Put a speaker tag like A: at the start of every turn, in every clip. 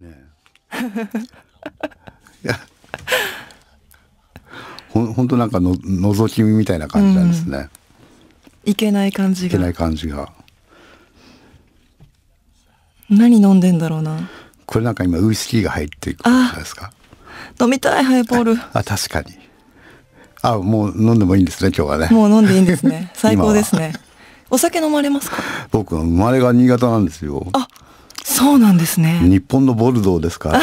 A: ね
B: いやほ本当なんかの覗き見みたいな感じなんですね、
A: うん、いけない感じがいけ
B: ない感じが
A: 何飲んでんだろうな
B: これなんか今ウイスキーが入っていく
A: じゃないですか飲みたいハイボール
B: あ確かにあもう飲んでもいいんですね今日はねも
A: う飲んでいいんですね 最高ですねお酒飲まれますか
B: 僕生まれが新潟なんですよあそうなんですね日本のボルドーですから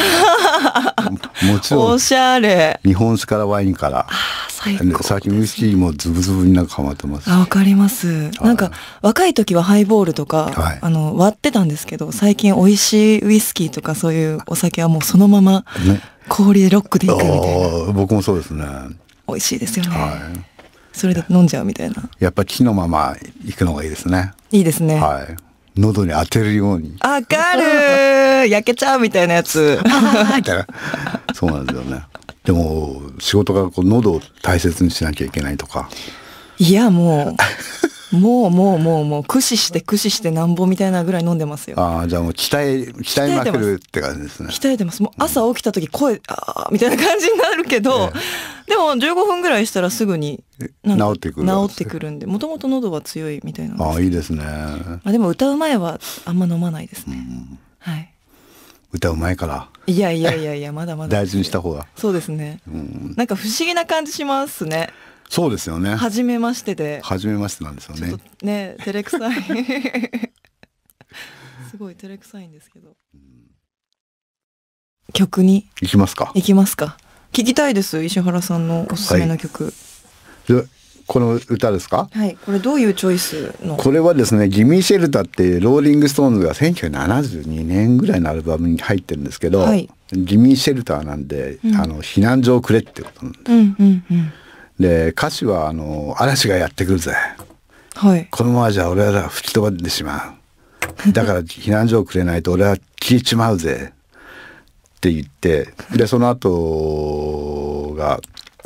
B: もちろんおしゃれ日本酒からワインから最最近ウイスキーもズブズブになんかハマってま
A: すあわかります、なんか若い時はハイボールとか、はい、あの割ってたんですけど最近美味しいウイスキーとかそういうお酒はもうそのまま氷でロックでいくみたいな、
B: ね、僕もそうですね
A: 美味しいですよね、はいそれで飲んじゃうみたいな
B: やっぱ木のまま行くのがいいですね
A: いいですねはい
B: 喉に当てるように。
A: わかる焼けちゃうみたいなやつ。
B: そうなんですよね。でも仕事がこう喉を大切にしなきゃいけないとか。
A: いやもう もうもうもうもう駆使して駆使してなんぼみたいなぐらい飲んでますよ
B: ああじゃあもう鍛え鍛えまくるって感じです
A: ね鍛えてますもう朝起きた時声、ああみたいな感じになるけど、ええ、でも15分ぐらいしたらすぐに
B: 治ってくる治
A: ってくるんでもともと喉は強いみたいなああいいですねあでも歌う前はあんま飲まないですね、うん、はい
B: 歌う前から
A: いやいやいやいやまだまだ 大事にした方がそうですね、うん、なんか不思議な感じしますね
B: そうですよね初
A: めましてで
B: 初めましてなんですよね
A: ね照れくさい すごい照れくさいんですけど、曲にいきますかいきますか聞きたいです石原さんのおすすめの曲、
B: はい、この歌ですか
A: はいこれどういうチョイスのこれ
B: はですね「ギミーシェルタってローリング・ストーンズが千九百七十二年ぐらいのアルバムに入ってるんですけど、はい、ギミーシェルターなんで、うん、あの避難所をくれってこと
A: なんです、うんうんうん
B: で歌詞はあの「嵐がやってくるぜ」
A: はい、
B: このままじゃ俺らは吹き飛ばしてしまうだから 避難所をくれないと俺は消えちまうぜって言ってでその後が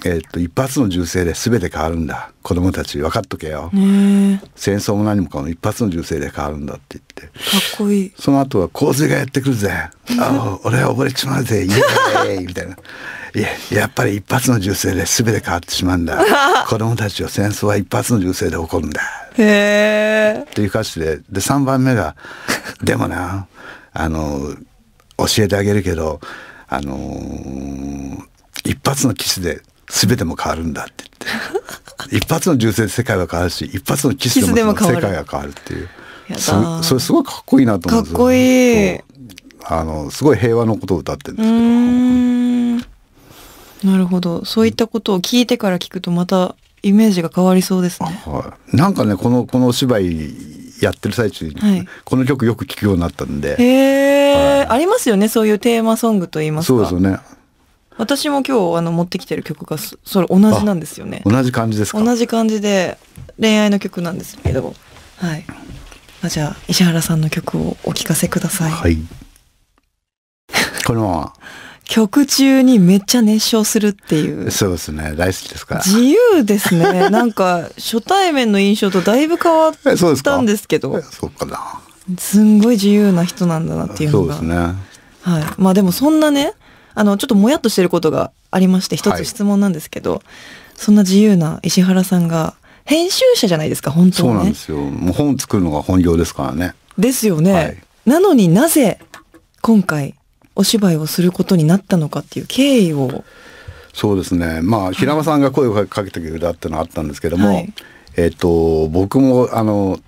B: えー、っと一発の銃声で全て変わるんだ子供たち分かっとけよ、
A: 戦
B: 争も何もかも一発の銃声で変わるんだって言っ
A: てかっこいい
B: その後は洪水がやってくるぜああ俺は溺れちまうぜイエーイみたいないややっぱり一発の銃声で全て変わってしまうんだ 子供たちは戦争は一発の銃声で起こるんだ
A: へっ
B: ていう歌詞でで3番目が「でもなあの教えてあげるけどあの一発のキスで全ても変わるんだ」って言って 一発の銃声で世界は変わるし一発のキスでも世界が変わるっていう。
A: そそれすご
B: いかっこいいなと思うんですよ、ね、かっこいいあのすごい平和のことを歌って
A: るんですけど。なるほどそういったことを聞いてから聞くとまたイメージが変わりそうですね。
B: はい、なんかねこのこの芝居やってる最中に、はい、この曲よく聴くようになったんで。
A: へえ、はい、ありますよねそういうテーマソングといいますか。そうですよね。私も今日あの持ってきてる曲がそれ同じなんですよね。
B: 同じ感じです同
A: じ感じで恋愛の曲なんですけど、はい。あじゃあ石原さんの曲をお聴かせください。はい。このまま。曲中にめっちゃ熱唱するっていう。そうですね。大好きですから。自由ですね。なんか、初対面の印象とだいぶ変わったんですけど。そうかな。すんごい自由な人なんだなっていうのが。そうですね。はい。まあでもそんなね、あの、ちょっともやっとしてることがありまして、一つ質問なんですけど、はい、そんな自由な石原さんが、編集者じゃないですか、本当に、ね、そうなんで
B: すよ。もう本作るのが本業ですからね。
A: ですよね。はい、なのになぜ、今回、お芝居をすることになったのかっていう経緯をそうですねま
B: あ平間さんが声をかけてくれたっていうのはあったんですけども、はい、えっと僕もあの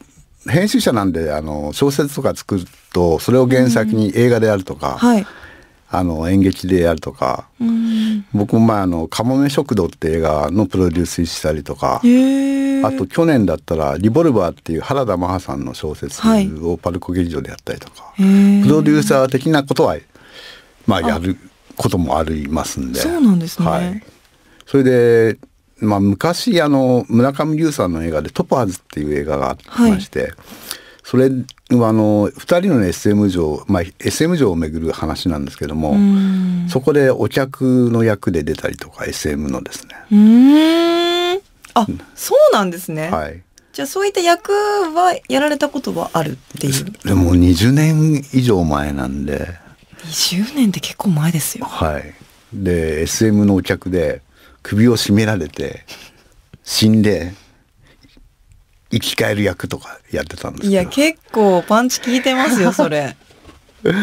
B: 編集者なんであの小説とか作るとそれを原作に映画であるとか、はい、あの演劇でやるとか、僕も前あの「かもめ食堂」って映画のプロデュースしたりとかあと去年だったら「リボルバー」っていう原田真帆さんの小説をパルコ劇場でやったりとか、プロデューサー的なことはまあ、やることもありますんでそうなんですね、はい、それで、まあ、昔あの村上龍さんの映画で「トパーズ」っていう映画がありまして、はい、それはあの二人の SM 城、まあ、SM 城をめぐる話なんですけどもそこでお客の役で出たりとか SM のですね。
A: うんあそうなんですね。はいじゃあそういった役はやられたことはあるっていう
B: でも20年以上前なんで
A: 20年って結構前ですよ
B: はいで SM のお客で首を絞められて死んで生き返る役とかやってたん
A: ですいや結構パンチ効いてますよそれ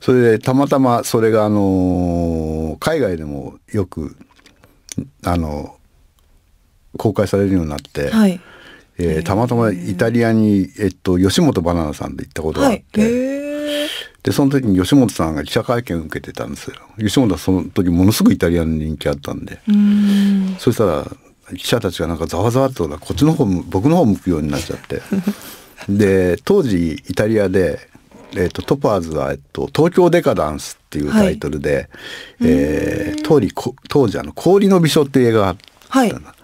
B: それでたまたまそれがあのー、海外でもよくあのー、公開されるようになって、はい、えー、たまたまイタリアに、えっと、吉本ばなナさんで行ったことがあって、はいでその時に吉本さんが記者会見を受けてたんですよ吉本はその時ものすごいイタリアの人気あったんでそしたら記者たちがなんかざわざわとこっちの方僕の方向くようになっちゃって で当時イタリアで、えーと、トパーズは、えっと「東京デカダンス」っていうタイトルで、はい、えー、当時当時あの「氷の美少」っていう映画があったの、はい、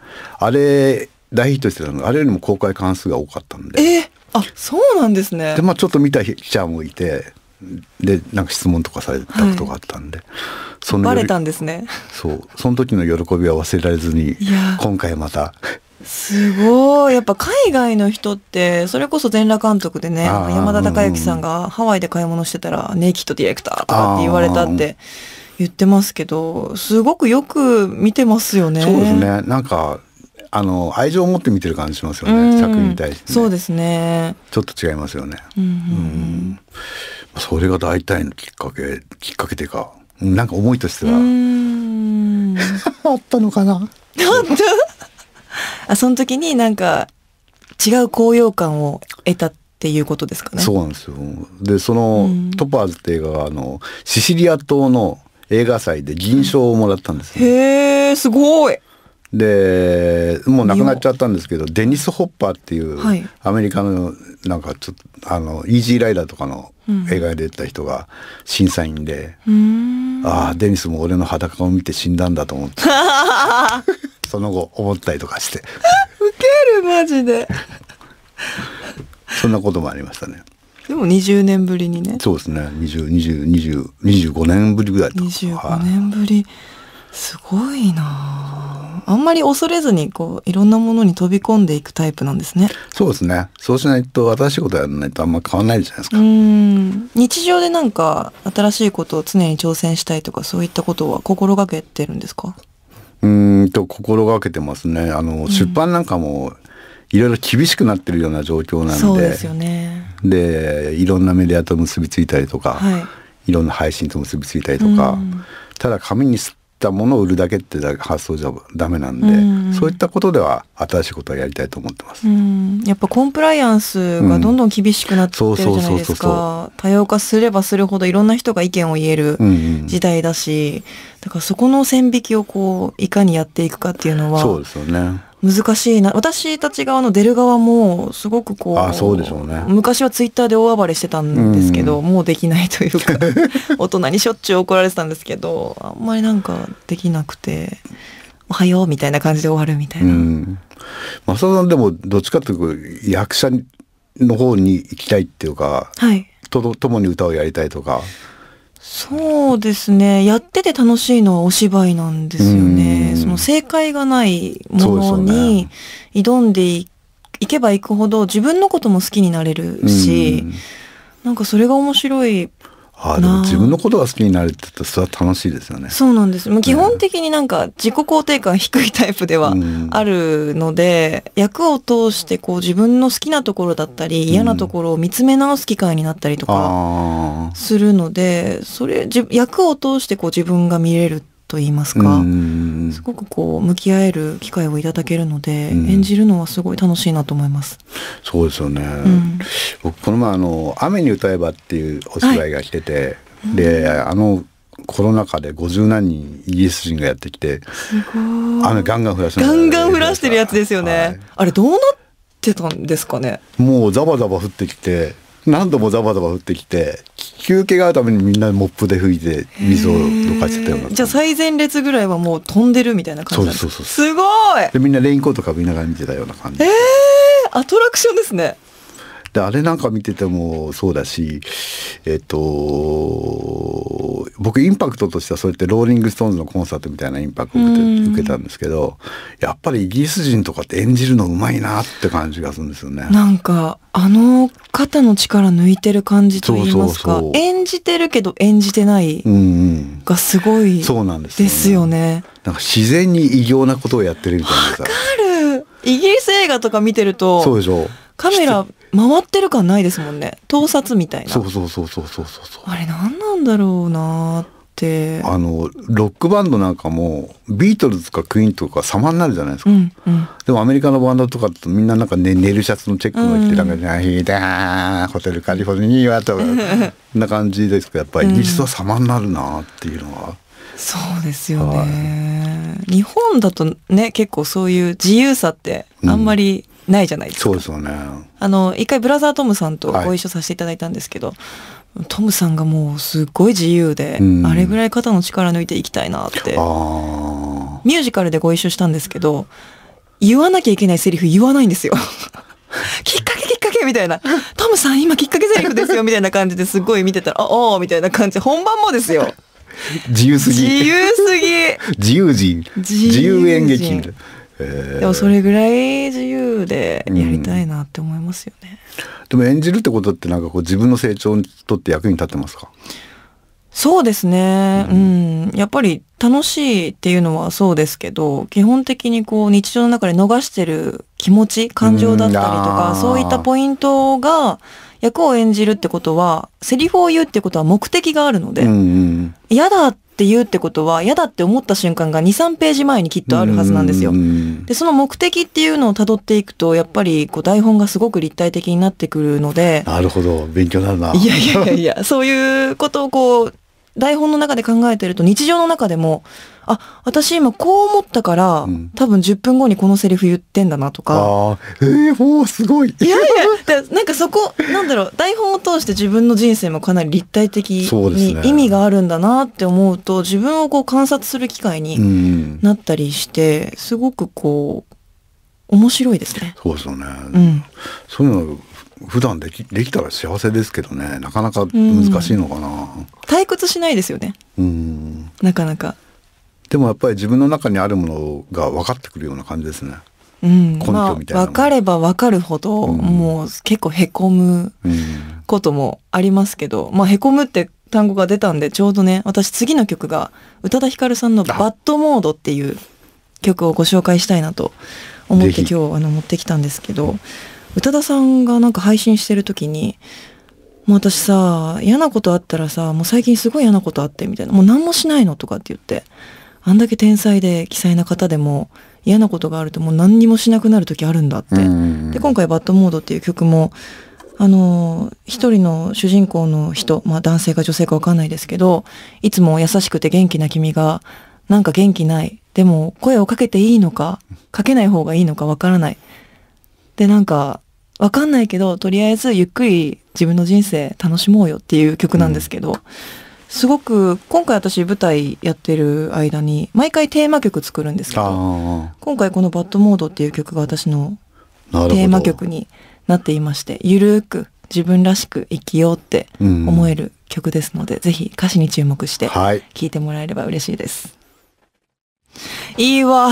B: あれ大ヒットしてたのあれよりも公開関数が多かった
A: んで。えーあそうなんですね。でま
B: あちょっと見た記者もいてでなんか質問とかされたことがあったんで、はい、そのバレたんですねそうその時の喜びは忘れられずに今回また
A: すごいやっぱ海外の人ってそれこそ全裸監督でね山田孝之さんがハワイで買い物してたら「ネイキッドディレクター」とかって言われたって言ってますけどすごくよく見てますよね。そうですねなんかあの
B: 愛情を持って見てる感じしますよね、作品に対して、ね、
A: そうですね
B: ちょっと違いますよね。うん、うんそれが大体のきっかけきっかけというかなんか思いとしては
A: あったのかなあその時になんか違う高揚感を得たっていうことですかねそう
B: なんですよでその、トパーズって映画があのシシリア島の映画祭で銀賞をもらったんです、
A: ね、へえすごい
B: でもう亡くなっちゃったんですけどデニス・ホッパーっていう、アメリカのなんかちょっとあのイージーライダーとかの映画に出た人が審査員で、
A: うん、
B: ああデニスも俺の裸を見て死んだんだと思って その後思ったりとかしてウ
A: ケるマジで
B: そんなこともありましたね
A: でも20年ぶりにね
B: そうですね2 2 0 2 5年ぶりぐらいとか
A: 25年ぶり、はいすごいなあんまり恐れずにこういろんなものに飛び込んでいくタイプなんですね
B: そうですねそうしないと新しいことやらないとあんま変わらないじゃないです
A: か日常でなんか新しいことを常に挑戦したいとかそういったことは心がけてるんですか
B: うんと心がけてますねあの、出版なんかもいろいろ厳しくなってるような状況なんでそうですよねでいろんなメディアと結びついたりとか、はい、いろんな配信と結びついたりとか、うん、ただ紙にすたものを売るだけって発想じゃダメなんで、うん、そういったことでは新しいことはやりたいと思ってま
A: す、うん、やっぱコンプライアンスがどんどん厳しくなってるじゃないですか多様化すればするほどいろんな人が意見を言える時代だし、うんうん、だからそこの線引きをこういかにやっていくかっていうのはそうですよね難しいな私たち側の出る側もすごくこうあそうでしょう、ね、昔はツイッターで大暴れしてたんですけど、うん、もうできないというか 大人にしょっちゅう怒られてたんですけどあんまりなんかできなくて「おはよう」みたいな感じで終わるみた
B: いな。うん、増田さんでもどっちかというと役者の方に行きたいっていうか、はい、とともに歌をやりたいとか。
A: そうですね。やってて楽しいのはお芝居なんですよね。その正解がないものに挑んでい,、けばいくほど自分のことも好きになれるし、なんかそれが面白いはあ、でも
B: 自分のことが好きになれてたそれは楽しいですよね。
A: そうなんです。もう基本的になんか自己肯定感低いタイプではあるので、うん、役を通してこう自分の好きなところだったり嫌なところを見つめ直す機会になったりとかするので、うん、それ役を通してこう自分が見れるってと言いますか、すごくこう向き合える機会をいただけるので、うん、演じるのはすごい楽しいなと思います。
B: そうですよね。うん、僕この前あの雨に歌えばっていうお芝居が来てて、はい、で、あのコロナ禍で50何人イギリス人がやってきて、雨ガンガン降らしてガン
A: ガン降らしてるやつですよね。はい、あれどうなってたんですかね。
B: もうざばざば降ってきて。何度もざばざば降ってきて休憩があるためにみんなモップで拭いて水をどかしてたようなじ
A: ゃあ最前列ぐらいはもう飛んでるみたいな感じなですそうそうそうすごい
B: でみんなレインコートかぶりながら見てたような感
A: じえー、アトラクションですね
B: であれなんか見ててもそうだしえっと僕インパクトとしてはそうやってローリング・ストーンズのコンサートみたいなインパクトを受けたんですけどやっぱりイギリス人とかって演じるのうまいなって感じがするんですよね。
A: なんかあの肩の力抜いてる感じと言いますか演じてるけど演じてない
B: がすごいですよね。なんか自然に異形なことをやってるみたいなわか
A: るイギリス映画とか見てるとカメラ回ってる感ないですもんね盗撮みたいなそ
B: うそうそうそうそうそ
A: うあれ何なんだろうなってあ
B: のロックバンドなんかもビートルズかクイーンとか様になるじゃないですか、うんうん、でもアメリカのバンドとかってみんななんか、ね、寝るシャツのチェックも来てなんかひだーホテルカリフォルニア」とかな感じですけどやっぱりイギリスは様になるなっていうのは。うん
A: そうですよね、はい、日本だとね結構そういう自由さってあんまりないじゃないですか。そうですよね。あの、一回ブラザートムさんとご一緒させていただいたんですけど、はい、トムさんがもうすっごい自由で、あれぐらい肩の力抜いていきたいなって。ミュージカルでご一緒したんですけど、言わなきゃいけないセリフ言わないんですよ。きっかけきっかけみたいな。トムさん今きっかけセリフですよみたいな感じですごい見てたら、あおみたいな感じ。本番もですよ。
B: 自由すぎ。自由すぎ。自由人。自由演劇。
A: でもそれぐらい自由でやりたいなって思いますよね、うん、で
B: も演じるってことってなんかこう自分の成長にとって役に立ってますか
A: そうですね、うん、うん、やっぱり楽しいっていうのはそうですけど基本的にこう日常の中で逃してる気持ち感情だったりとか、うん、そういったポイントが役を演じるってことはセリフを言うってことは目的があるので、嫌、うんうん、だっって言うってことは、嫌だって思った瞬間が2、3ページ前にきっとあるはずなんですよ。で、その目的っていうのを辿っていくと、やっぱりこう台本がすごく立体的になってくるので。
B: なるほど。勉強になるな。いやいやいや
A: いや、そういうことをこう、台本の中で考えてると日常の中でも、あ、私今こう思ったから、うん、多分10分後にこのセリフ言ってんだなとか。ああ、えー、もうすごい。いやいや、なんかそこ、なんだろう、台本を通して自分の人生もかなり立体的に意味があるんだなって思うと、自分をこう観察する機会になったりして、すごくこう、面白いですね。
B: そうですよね。うん、そういうの普段できできたら幸せですけどねなかなか難しいのかな、
A: 退屈しないですよね
B: うんなかなかでもやっぱり自分の中にあるものが分かってくるような感じですね
A: うん、まあ、分かれば分かるほど、うん、もう結構へこむこともありますけど、まあへこむって単語が出たんでちょうどね私次の曲が宇多田ヒカルさんの「バッドモード」っていう曲をご紹介したいなと思って今日あの持ってきたんですけど宇多田さんがなんか配信してる時に、もう私さ、嫌なことあったらさ、もう最近すごい嫌なことあって、みたいな。もう何もしないのとかって言って。あんだけ天才で、奇才な方でも、嫌なことがあるともう何にもしなくなる時あるんだって。で、今回バッドモードっていう曲も、あの、一人の主人公の人、まあ男性か女性かわかんないですけど、いつも優しくて元気な君が、なんか元気ない。でも声をかけていいのか、かけない方がいいのかわからない。で、なんか、わかんないけど、とりあえずゆっくり自分の人生楽しもうよっていう曲なんですけど、うん、すごく、今回私舞台やってる間に、毎回テーマ曲作るんですけ
B: ど、
A: 今回このバッドモードっていう曲が私のテーマ曲になっていまして、ゆるーく自分らしく生きようって思える曲ですので、うん、ぜひ歌詞に注目して聴いてもらえれば嬉しいです。はい、いいわ。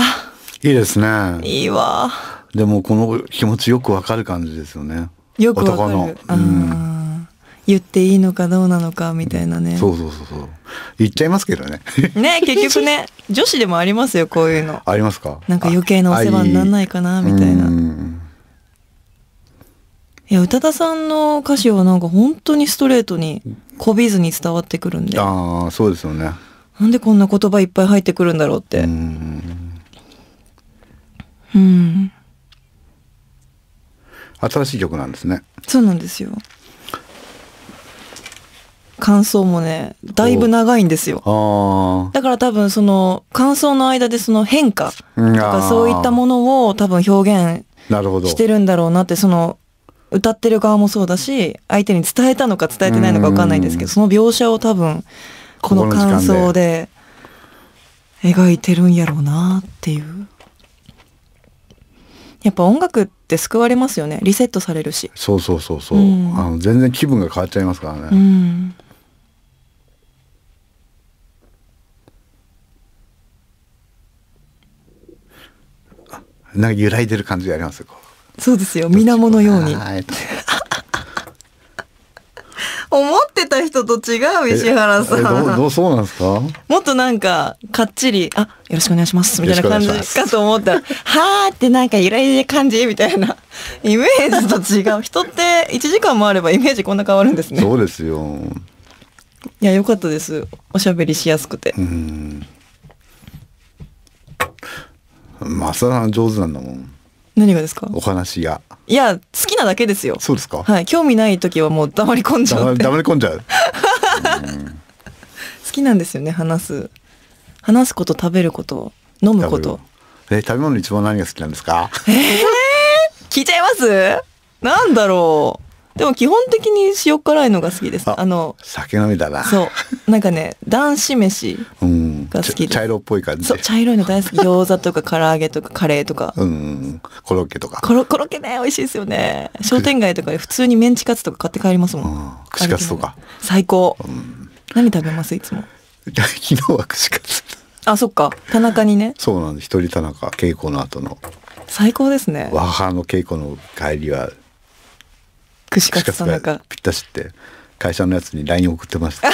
B: いいですね。いいわ。でもこの気持ちよくわかる感じですよね。
A: よくわかる。うん、言っていいのかどうなのかみたいなね。
B: そうそうそうそう。言っちゃいますけどね。
A: ね結局ね女子でもありますよこういうの。ありますか。なんか余計なお世話になんないかなみたいな。いや宇多田さんの歌詞はなんか本当にストレートにこびずに伝わってくるんで。
B: ああそうですよね。
A: なんでこんな言葉いっぱい入ってくるんだろうって。う
B: ん。うん新しい曲なんですね
A: そうなんですよ感想もねだいぶ長いんですよだから多分その感想の間でその変化とかそういったものを多分表現してるんだろうなってその歌ってる側もそうだし相手に伝えたのか伝えてないのか分かんないんですけどその描写を多分この感想で描いてるんやろうなっていう。やっぱ音楽って救われますよねリセットされるしそうそうそうそう、うん、
B: あの全然気分が変わっちゃいますからね、うん、なんか揺らいでる感じあります
A: そうですよ水面のように。思ってた人と違う石原さんどうどう、そうなんですかもっとなんかかっちり「あよろしくお願いします」みたいな感じかと思ったら「はあ」ってなんか揺らいで感じみたいな イメージと違う人って1時間もあればイメージこんな変わるんですねそうですよいやよかったですおしゃべりしや
B: すくてうんまさな、上手なんだもん何がですかお話が。
A: いや、好きなだけですよ。そうですかはい。興味ない時はもう黙り込んじゃう。黙り込んじゃう。好きなんですよね、話す。話すこと、食べること、飲むこと。
B: え食べ物一番何が好きなんですかえ
A: ー、聞いちゃいますなんだろうでも基本的に塩辛いのが好きです。あの酒飲みだな。そう、なんかね、男子飯が好き茶色っぽい感じ。そう、茶色いの大好き。餃子とか唐揚げとかカレーとか。うん、コロッケとか。コロコロッケね、美味しいですよね。商店街とかで普通にメンチカツとか買って帰りますもん。うん、串カツとか。最高。うん、何食べますいつも。
B: 昨日は串カツ。
A: あ、そっか。田中にね。
B: そうなんです。一人田中稽古の後の。
A: 最高ですね。
B: 和派の稽古の帰りは串カツ田中ぴったしって会社のやつに LINE 送ってました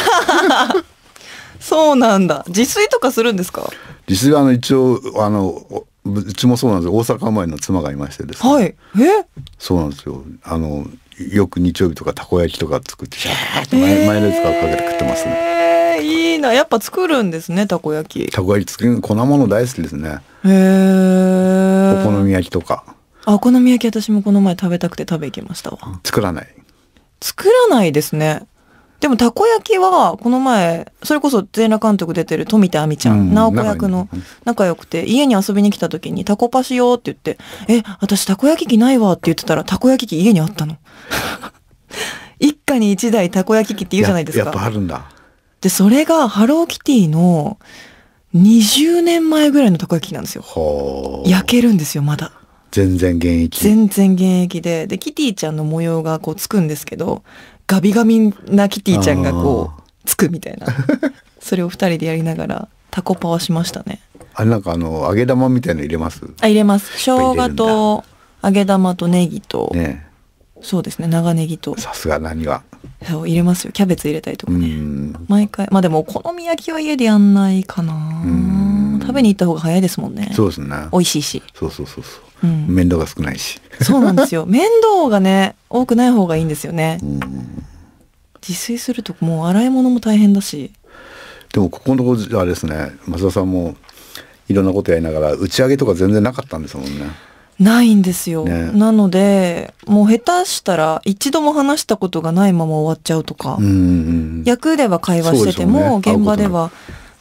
A: そうなんだ自炊とかするんですか
B: 自炊はあの一応あのうちもそうなんです大阪生まれの妻がいましてですね、
A: はい、え
B: そうなんですよあのよく日曜日とかたこ焼きとか作ってシャーとマヨネーズかかけて食ってますね、
A: えいいなやっぱ作るんですねたこ焼
B: きたこ焼き作る粉物大好きですね
A: へえ
B: お好み焼きとか
A: お好み焼き私もこの前食べたくて食べ行きましたわ作らない作らないですねでもたこ焼きはこの前それこそ全裸監督出てる富田亜美ちゃん、うん、直子役の仲良くて家に遊びに来た時に「たこパしよう」って言って「え私たこ焼き器ないわ」って言ってたらたこ焼き器家にあったの 一家に一台たこ焼き器って言うじゃないですかやっぱあるんだでそれがハローキティの20年前ぐらいのたこ焼き器なんですよ焼けるんですよまだ
B: 全然現役
A: 全然現役ででキティちゃんの模様がこうつくんですけどガビガビなキティちゃんがこうつくみたいな それを2人でやりながらタコパはしましたね
B: あれなんかあの揚げ玉みたいの入れます
A: あ入れます生姜と揚げ玉とネギと、ね、そうですね長ネギとさすが何はそう入れますよキャベツ入れたりとかね毎回まあでもお好み焼きは家でやんないかな食べに行った方が早いですもんねそうですね美味しいしそう
B: そうそうそう、うん、面倒が少ないし
A: そうなんですよ 面倒がね多くない方がいいんですよね、うん、自炊するともう洗い物も大変だし
B: でもここのとこあれですね増田さんもいろんなことやりながら打ち上げとか全然なかったんですもんね
A: ないんですよ、ね、なのでもう下手したら一度も話したことがないまま終わっちゃうとか、役では会話してても、ね、現場では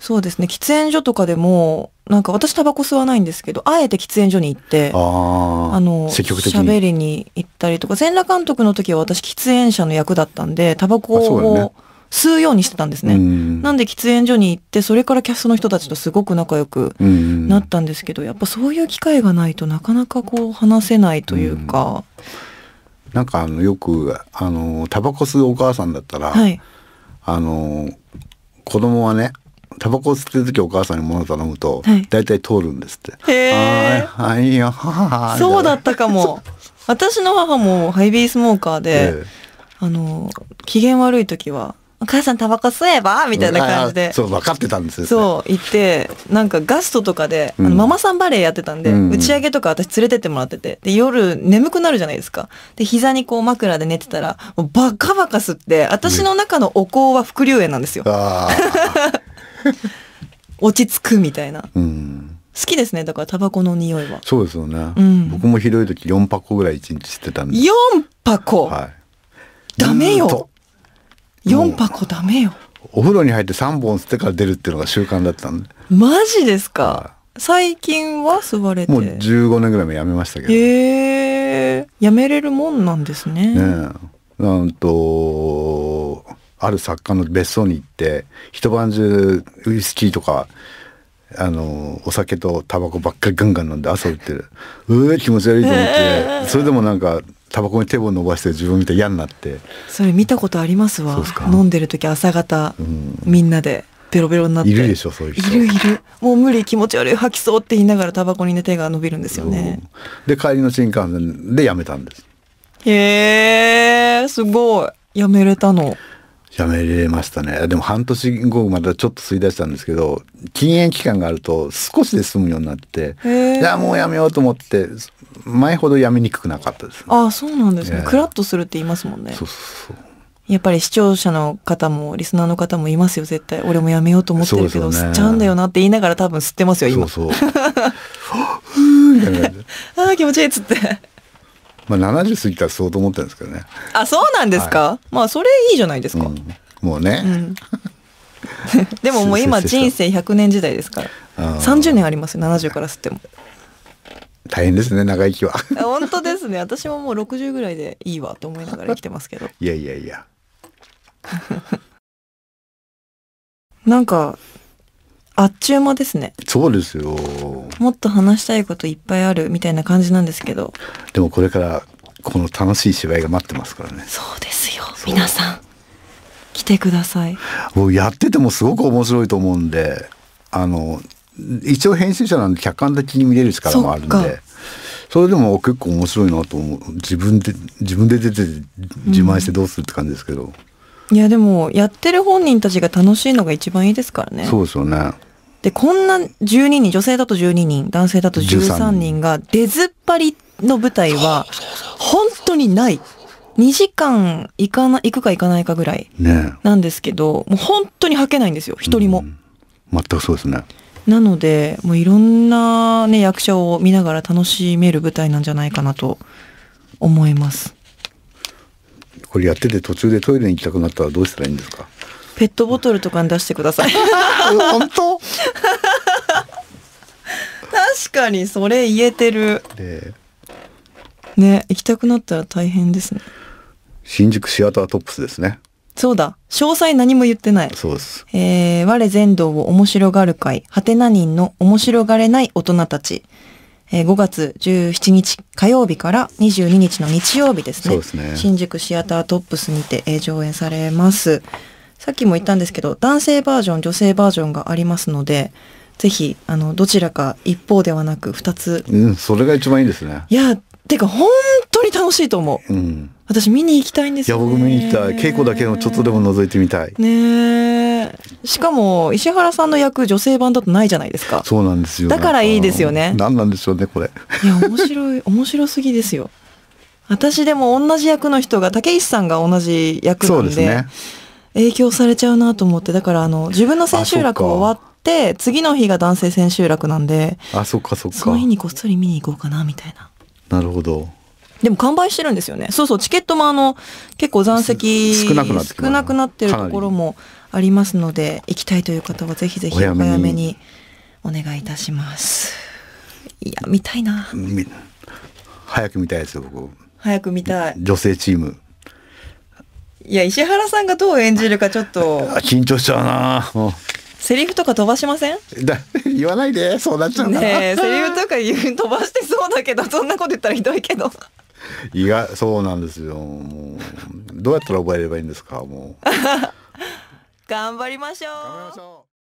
A: そうですね喫煙所とかでもなんか私タバコ吸わないんですけどあえて喫煙所に行ってあの積極的に喋りに行ったりとか全裸監督の時は私喫煙者の役だったんでタバコを吸うようにしてたんですね。なんで喫煙所に行って、それからキャストの人たちとすごく仲良くなったんですけど、やっぱそういう機会がないとなかなかこう話せないというか。うなんかあのよく、あ
B: の、タバコ吸うお母さんだったら、はい、あの、子供はね、タバコを吸ってる時お母さんに物を頼むと、大体通るんですって。へはい、いよ、そう
A: だったかも。私の母もハイビースモーカーで、あの、機嫌悪い時は、お母さんタバコ吸えばみたいな感じで。
B: そう、分かってたんですよ、ね、
A: そう、行って、なんかガストとかで、あのママさんバレーやってたんで、うん、打ち上げとか私連れてってもらってて、で、夜眠くなるじゃないですか。で、膝にこう枕で寝てたら、もうバカバカ吸って、私の中のお香は副流炎なんですよ。うん 落ち着くみたいな、うん、好きですねだからタバコの匂いはそうで
B: すよね、うん、僕もひどい時4箱ぐらい1日してたんで4箱、はい、ダメよ
A: 4箱ダメよ
B: お風呂に入って3本吸ってから出るっていうのが習慣だったんで
A: マジですか、はい、最近は吸われてもう
B: 15年ぐらいもやめましたけど
A: へ、えやめれるもんなんですねね
B: えなんとある作家の別荘に行って一晩中ウイスキーとかあのお酒とタバコばっかりガンガン飲んで朝売ってるうえ気持ち悪いと思ってそれでもなんかタバコに手を伸ばして自分見て嫌になって
A: それ見たことありますわ飲んでる時朝方、うん、みんなでベロベロになっているでしょそういう人いるいるもう無理気持ち悪い吐きそうって言いながらタバコに、ね、手が伸びるんですよね、
B: で帰りの新幹線でやめたんです
A: へえすごいやめれたの
B: めれましたね。でも半年後またちょっと吸い出したんですけど、禁煙期間があると少しで済むようになって、いやもうやめようと思って、前ほどやめにくくなかったです、ね、
A: ああ、そうなんですね。クラッとするって言いますもんね。そうそうそう。やっぱり視聴者の方もリスナーの方もいますよ絶対俺もやめようと思ってるけど、ね、吸っちゃうんだよなって言いながら多分吸ってますよ今そうそう ああ気持ちいいっつって
B: まあ、70過ぎたらそうと思ってるんですけどね。
A: あ、そうなんですか、はい、まあ、それいいじゃないですか。うん、もうね。うん、でももう今人生100年時代ですから。30年ありますよ、70から吸っても。
B: 大変ですね、長生きは。
A: 本当ですね。私ももう60ぐらいでいいわと思いながら生きてますけど。
B: いやいやいや。
A: なんか、あっちゅう間ですね
B: そうですよ
A: もっと話したいこといっぱいあるみたいな感じなんですけど
B: でもこれからこの楽しい芝居が待ってますからねそうで
A: すよ皆さん来てください
B: 僕やっててもすごく面白いと思うんであの一応編集者なんで客観的に見れる力もあるんでそれでも結構面白いなと思う自分で自分で出て自慢してどうするって感じですけど、
A: うん、いやでもやってる本人たちが楽しいのが一番いいですからねそうですよねで、こんな12人、女性だと12人、男性だと13人が出ずっぱりの舞台は、本当にない。2時間行かな、行くか行かないかぐらいなんですけど、ね、もう本当に吐けないんですよ、一人も、
B: 全くそうですね。
A: なので、もういろんなね、役者を見ながら楽しめる舞台なんじゃないかなと思います。
B: これやってて途中でトイレに行きたくなったらどうしたらいいんですか
A: ペットボトルとかに出してください 本当確かにそれ言えてるね行きたくなったら大変ですね
B: 新宿シアタートップスですね
A: そうだ詳細何も言ってないそうですえー、我全道を面白がる会はてな人の面白がれない大人たちえー、5月17日火曜日から22日の日曜日ですね。そうですね。新宿シアタートップスにて、えー、上演されます。さっきも言ったんですけど、男性バージョン、女性バージョンがありますので、ぜひ、あの、どちらか一方ではなく二つ。
B: うん、それが一番いいですね。
A: いや、てか本当に楽しいと思う。うん、私見に行きたいんですよ、ね、い
B: や、僕見に行きたい。稽古だけのちょっとでも覗いてみたい。
A: ねしかも、石原さんの役、女性版だとないじゃないです
B: か。そうなんですよ。だからいいですよね。何なんでしょうね、これ。
A: いや、面白い、面白すぎですよ。私でも同じ役の人が、竹石さんが同じ役なんで。そうですね。影響されちゃうなと思って、だからあの、自分の千秋楽終わって、次の日が男性千秋楽なんで、
B: あ、そっかそっか。その日
A: にこっそり見に行こうかな、みたいな。なるほど。でも完売してるんですよね。そうそう、チケットもあの、結構残席少なくなって少なくなってるところもありますので、行きたいという方はぜひぜひお早めにお願いいたします。いや、見たいな。
B: 早く見たいですよ、僕。
A: 早く見たい。
B: 女性チーム。
A: いや石原さんがどう演じるかちょっと
B: 緊張しちゃうな
A: セリフとか飛ばしません
B: だ 言わないでそうなっ
A: ちゃうねセリフとか言う飛ばしてそうだけどそんなこと言ったらひどいけど
B: いやそうなんですよもうどうやったら覚えればいいんですかもう
A: 頑張りましょう頑張りましょう